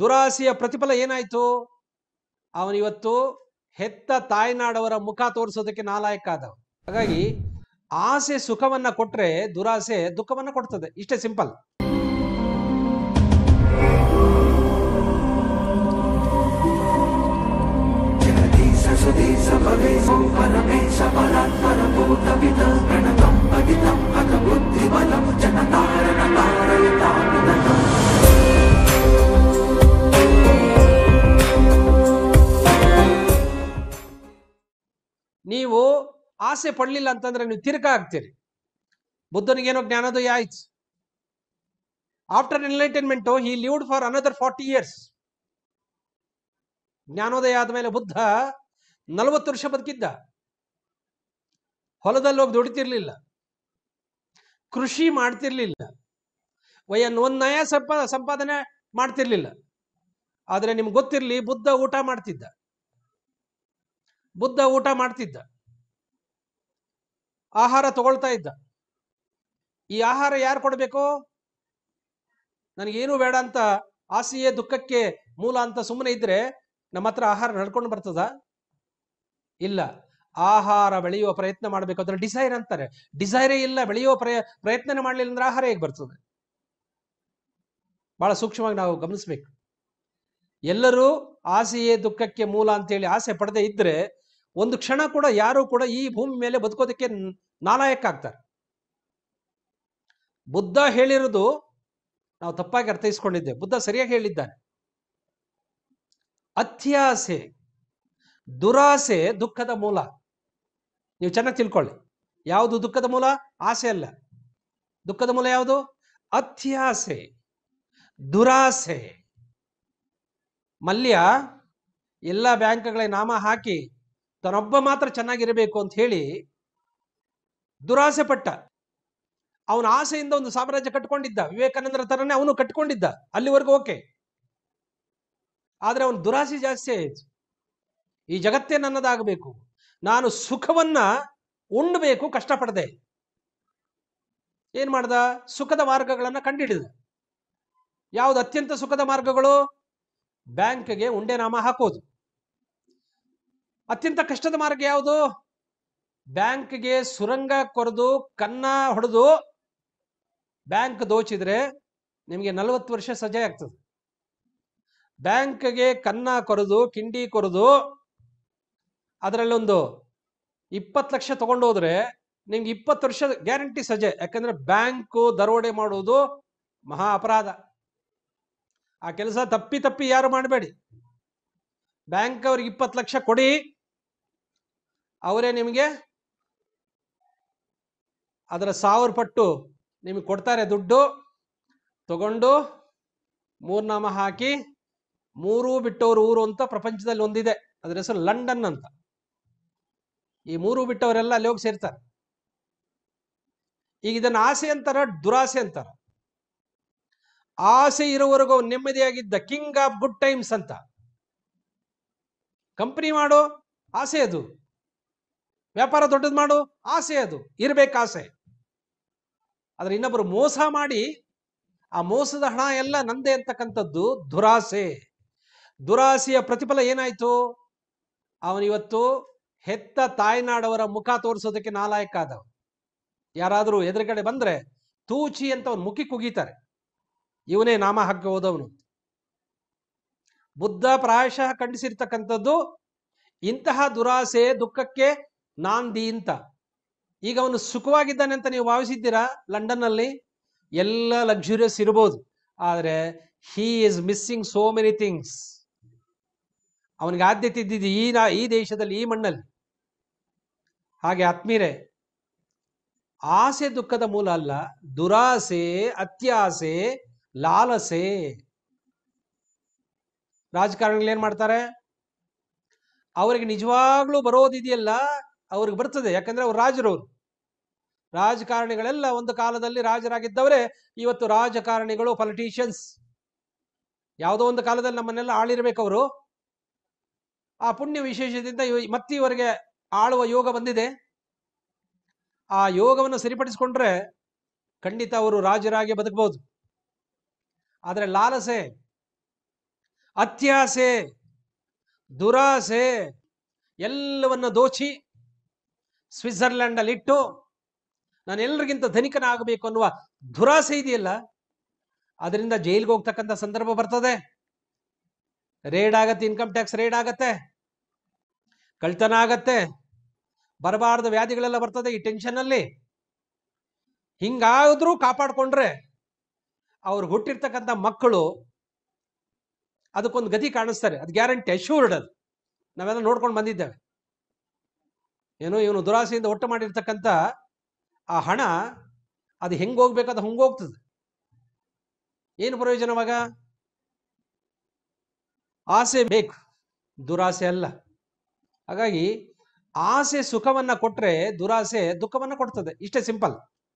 ದುರಾಸೆಯ ಪ್ರತಿಫಲ ಏನಾಯ್ತು ಅವನಿವತ್ತು ಹೆತ್ತ ತಾಯ್ನಾಡವರ ಮುಖ ತೋರಿಸೋದಕ್ಕೆ ನಾಲಾಯಕ ಆದವ ಹಾಗಾಗಿ ಆಸೆ ಸುಖವನ್ನ ಕೊಟ್ರೆ ದುರಾಸೆ ದುಃಖವನ್ನ ಕೊಡ್ತದೆ ಇಷ್ಟೇ ಸಿಂಪಲ್ ನೀವು ಆಸೆ ಪಡ್ಲಿಲ್ಲ ಅಂತಂದ್ರೆ ನೀವು ತಿರ್ಕ ಆಗ್ತೀರಿ ಬುದ್ಧನಿಗೇನೋ ಜ್ಞಾನೋದಯ ಆಯ್ತು after enlightenment he lived for another forty years ಜ್ಞಾನೋದಯ ಆದಮೇಲೆ ಬುದ್ಧ ನಲವತ್ತು ವರ್ಷ ಬದುಕಿದ್ದ ಹೊಲದಲ್ಲಿ ಹೋಗಿ ದುಡಿತಿರ್ಲಿಲ್ಲ ಕೃಷಿ ಮಾಡ್ತಿರ್ಲಿಲ್ಲ ವಯನ್ ಒಂದ್ ನಯ ಸಂಪ ಸಂಪಾದನೆ ಮಾಡ್ತಿರ್ಲಿಲ್ಲ ಆದ್ರೆ ನಿಮ್ಗೆ ಗೊತ್ತಿರಲಿ ಬುದ್ಧ ಊಟ ಮಾಡ್ತಿದ್ದ ಬುದ್ಧ ಊಟ ಮಾಡ್ತಿದ್ದ ಆಹಾರ ತಗೊಳ್ತಾ ಇದ್ದ ಈ ಆಹಾರ ಯಾರು ಕೊಡಬೇಕು ನನಗೇನು ಬೇಡ ಅಂತ ಆಸೆಯೇ ದುಃಖಕ್ಕೆ ಮೂಲ ಅಂತ ಸುಮ್ಮನೆ ಇದ್ರೆ ನಮ್ಮ ಹತ್ರ ಆಹಾರ ನಡ್ಕೊಂಡು ಬರ್ತದ ಇಲ್ಲ ಆಹಾರ ಬೆಳೆಯುವ ಪ್ರಯತ್ನ ಮಾಡಬೇಕು ಅದ್ರ ಡಿಸೈರ್ ಅಂತಾರೆ ಡಿಸೈರೇ ಇಲ್ಲ ಬೆಳೆಯುವ ಪ್ರಯ ಪ್ರಯತ್ನ ಮಾಡಲಿಲ್ಲ ಅಂದ್ರೆ ಆಹಾರ ಹೇಗೆ ಬರ್ತದೆ ಬಹಳ ಸೂಕ್ಷ್ಮವಾಗಿ ನಾವು ಗಮನಿಸ್ಬೇಕು ಎಲ್ಲರೂ ಆಸೆಯೇ ದುಃಖಕ್ಕೆ ಮೂಲ ಅಂತೇಳಿ ಆಸೆ ಪಡೆದೇ ಇದ್ರೆ ಒಂದು ಕ್ಷಣ ಕೂಡ ಯಾರು ಕೂಡ ಈ ಭೂಮಿ ಮೇಲೆ ಬದುಕೋದಕ್ಕೆ ನಾಲಾಯಕ್ಕಾಗ್ತಾರೆ ಬುದ್ಧ ಹೇಳಿರೋದು ನಾವು ತಪ್ಪಾಗಿ ಅರ್ಥೈಸ್ಕೊಂಡಿದ್ದೆ ಬುದ್ಧ ಸರಿಯಾಗಿ ಹೇಳಿದ್ದಾನೆ ಅತ್ಯಾಸೆ ದುರಾಸೆ ದುಃಖದ ಮೂಲ ನೀವು ಚೆನ್ನಾಗಿ ತಿಳ್ಕೊಳ್ಳಿ ಯಾವುದು ದುಃಖದ ಮೂಲ ಆಸೆ ಅಲ್ಲ ದುಃಖದ ಮೂಲ ಯಾವುದು ಅತ್ಯಾಸೆ ದುರಾಸೆ ಮಲ್ಯ ಎಲ್ಲ ಬ್ಯಾಂಕ್ಗಳ ನಾಮ ಹಾಕಿ ತನ್ನೊಬ್ಬ ಮಾತ್ರ ಚೆನ್ನಾಗಿರಬೇಕು ಅಂತ ಹೇಳಿ ದುರಾಸೆ ಪಟ್ಟ ಅವನ ಆಸೆಯಿಂದ ಒಂದು ಸಾಮ್ರಾಜ್ಯ ಕಟ್ಕೊಂಡಿದ್ದ ವಿವೇಕಾನಂದರ ತರನೇ ಅವನು ಕಟ್ಕೊಂಡಿದ್ದ ಅಲ್ಲಿವರೆಗೂ ಓಕೆ ಆದರೆ ಅವನು ದುರಾಸೆ ಜಾಸ್ತಿ ಆಯಿತು ಈ ಜಗತ್ತೇ ನನ್ನದಾಗಬೇಕು ನಾನು ಸುಖವನ್ನ ಉಣ್ಣಬೇಕು ಕಷ್ಟಪಡದೆ ಏನ್ ಮಾಡ್ದ ಸುಖದ ಮಾರ್ಗಗಳನ್ನ ಕಂಡುಹಿಡಿದ ಯಾವ್ದು ಅತ್ಯಂತ ಸುಖದ ಮಾರ್ಗಗಳು ಬ್ಯಾಂಕ್ಗೆ ಉಂಡೆ ನಾಮ ಹಾಕೋದು ಅತ್ಯಂತ ಕಷ್ಟದ ಮಾರ್ಗ ಯಾವುದು ಬ್ಯಾಂಕ್ಗೆ ಸುರಂಗ ಕೊರೆದು ಕನ್ನ ಹೊಡೆದು ಬ್ಯಾಂಕ್ ದೋಚಿದ್ರೆ ನಿಮಗೆ ನಲವತ್ತು ವರ್ಷ ಸಜೆ ಆಗ್ತದೆ ಬ್ಯಾಂಕ್ಗೆ ಕನ್ನ ಕೊರೆದು ಕಿಂಡಿ ಕೊರೆದು ಅದರಲ್ಲೊಂದು ಇಪ್ಪತ್ತು ಲಕ್ಷ ತಗೊಂಡು ಹೋದ್ರೆ ನಿಮ್ಗೆ ಇಪ್ಪತ್ತು ವರ್ಷ ಗ್ಯಾರಂಟಿ ಸಜೆ ಯಾಕಂದ್ರೆ ಬ್ಯಾಂಕು ದರೋಡೆ ಮಾಡುವುದು ಮಹಾ ಅಪರಾಧ ಆ ಕೆಲಸ ತಪ್ಪಿ ತಪ್ಪಿ ಯಾರು ಮಾಡಬೇಡಿ ಬ್ಯಾಂಕ್ ಅವ್ರಿಗೆ ಇಪ್ಪತ್ತು ಲಕ್ಷ ಕೊಡಿ ಅವರೇ ನಿಮಗೆ ಅದರ ಸಾವಿರ ಪಟ್ಟು ನಿಮಗೆ ಕೊಡ್ತಾರೆ ದುಡ್ಡು ತಗೊಂಡು ಮೂರ್ನಾಮ ಹಾಕಿ ಮೂರು ಬಿಟ್ಟವರು ಊರು ಅಂತ ಪ್ರಪಂಚದಲ್ಲಿ ಒಂದಿದೆ ಅದರ ಹೆಸರು ಲಂಡನ್ ಅಂತ ಈ ಮೂರು ಬಿಟ್ಟವರೆಲ್ಲ ಅಲ್ಲಿ ಹೋಗಿ ಸೇರ್ತಾರೆ ಈಗ ಇದನ್ನ ಆಸೆ ಅಂತಾರ ದುರಾಸೆ ಅಂತಾರ ಆಸೆ ಇರುವವರೆಗೂ ನೆಮ್ಮದಿಯಾಗಿದ್ದ ಕಿಂಗ್ ಆಫ್ ಗುಡ್ ಟೈಮ್ಸ್ ಅಂತ ಕಂಪನಿ ಮಾಡೋ ಆಸೆ ಅದು ವ್ಯಾಪಾರ ದೊಡ್ಡದು ಮಾಡು ಆಸೆ ಅದು ಇರ್ಬೇಕು ಆಸೆ ಆದ್ರೆ ಇನ್ನೊಬ್ರು ಮೋಸ ಮಾಡಿ ಆ ಮೋಸದ ಹಣ ಎಲ್ಲ ನಂದೆ ಅಂತಕ್ಕಂಥದ್ದು ದುರಾಸೆ ದುರಾಸೆಯ ಪ್ರತಿಫಲ ಏನಾಯ್ತು ಅವನಿವತ್ತು ಹೆತ್ತ ತಾಯ್ನಾಡವರ ಮುಖ ತೋರಿಸೋದಕ್ಕೆ ನಾಲಾಯಕ ಆದವ ಯಾರಾದರೂ ಎದುರುಗಡೆ ಬಂದ್ರೆ ತೂಚಿ ಅಂತ ಅವನು ಮುಖಿ ಕುಗೀತಾರೆ ಇವನೇ ನಾಮ ಹಗ್ಗ ಹೋದವನು ಬುದ್ಧ ಪ್ರಾಯಶಃ ಖಂಡಿಸಿರ್ತಕ್ಕಂಥದ್ದು ಇಂತಹ ದುರಾಸೆ ದುಃಖಕ್ಕೆ ನಾಂದಿ ಅಂತ ಈಗ ಅವನು ಸುಖವಾಗಿದ್ದಾನೆ ಅಂತ ನೀವು ಭಾವಿಸಿದ್ದೀರಾ ಲಂಡನ್ನಲ್ಲಿ ಎಲ್ಲ ಲಕ್ಸುರಿಯಸ್ ಇರ್ಬೋದು ಆದರೆ he is missing so many things ಅವನಿಗೆ ಆದ್ಯತೆ ಇದ್ದಿದ್ದು ಈ ಈ ದೇಶದಲ್ಲಿ ಈ ಮಣ್ಣಲ್ಲಿ ಹಾಗೆ ಆತ್ಮೀರೆ ಆಸೆ ದುಃಖದ ಮೂಲ ಅಲ್ಲ ದುರಾಸೆ ಅತ್ಯಾಸೆ ಲಾಲಸೆ ರಾಜಕಾರಣಿಗಳು ಏನ್ ಮಾಡ್ತಾರೆ ಅವರಿಗೆ ನಿಜವಾಗ್ಲೂ ಬರೋದಿದೆಯಲ್ಲ ಅವ್ರಿಗೆ ಬರ್ತದೆ ಯಾಕಂದ್ರೆ ಅವ್ರು ರಾಜರವರು ರಾಜಕಾರಣಿಗಳೆಲ್ಲ ಒಂದು ಕಾಲದಲ್ಲಿ ರಾಜರಾಗಿದ್ದವರೇ ಇವತ್ತು ರಾಜಕಾರಣಿಗಳು ಪೊಲಿಟೀಷಿಯನ್ಸ್ ಯಾವುದೋ ಒಂದು ಕಾಲದಲ್ಲಿ ನಮ್ಮನ್ನೆಲ್ಲ ಆಳಿರ್ಬೇಕು ಅವರು ಆ ಪುಣ್ಯ ವಿಶೇಷದಿಂದ ಮತ್ತಿವರಿಗೆ ಆಳುವ ಯೋಗ ಬಂದಿದೆ ಆ ಯೋಗವನ್ನು ಸರಿಪಡಿಸಿಕೊಂಡ್ರೆ ಖಂಡಿತ ಅವರು ರಾಜರಾಗಿ ಬದುಕಬಹುದು ಆದರೆ ಲಾಲಸೆ ಅತ್ಯಾಸೆ ದುರಾಸೆ ಎಲ್ಲವನ್ನ ದೋಚಿ ಸ್ವಿಟ್ಜರ್ಲ್ಯಾಂಡ್ ಅಲ್ಲಿ ಇಟ್ಟು ನಾನು ಎಲ್ಲರಿಗಿಂತ ಧನಿಕನಾಗಬೇಕು ಅನ್ನುವ ದುರಾಸೆ ಇದೆಯಲ್ಲ ಅದರಿಂದ ಜೈಲ್ಗೆ ಹೋಗ್ತಕ್ಕಂಥ ಸಂದರ್ಭ ಬರ್ತದೆ ರೇಡ್ ಆಗತ್ತೆ ಇನ್ಕಮ್ ಟ್ಯಾಕ್ಸ್ ರೇಡ್ ಆಗತ್ತೆ ಕಳ್ತನ ಆಗತ್ತೆ ಬರಬಾರ್ದ ವ್ಯಾಧಿಗಳೆಲ್ಲ ಬರ್ತದೆ ಈ ಟೆನ್ಷನ್ ಅಲ್ಲಿ ಹಿಂಗಾದ್ರೂ ಕಾಪಾಡ್ಕೊಂಡ್ರೆ ಅವ್ರು ಹುಟ್ಟಿರ್ತಕ್ಕಂಥ ಮಕ್ಕಳು ಅದಕ್ಕೊಂದು ಗತಿ ಕಾಣಿಸ್ತಾರೆ ಅದು ಗ್ಯಾರಂಟಿ ಅಶೂರ್ಡ್ ಅದು ನಾವೆಲ್ಲ ನೋಡ್ಕೊಂಡು ಬಂದಿದ್ದೇವೆ ಏನೋ ಇವನು ದುರಾಸೆಯಿಂದ ಒಟ್ಟು ಮಾಡಿರ್ತಕ್ಕಂಥ ಆ ಹಣ ಅದು ಹೆಂಗೆ ಅದು ಹೋಗ್ತದೆ ಏನು ಪ್ರಯೋಜನವಾಗ ಆಸೆ ಬೇಕು ದುರಾಸೆ ಅಲ್ಲ ಹಾಗಾಗಿ ಆಸೆ ಸುಖವನ್ನ ಕೊಟ್ರೆ ದುರಾಸೆ ದುಃಖವನ್ನ ಕೊಡ್ತದೆ ಇಷ್ಟೇ ಸಿಂಪಲ್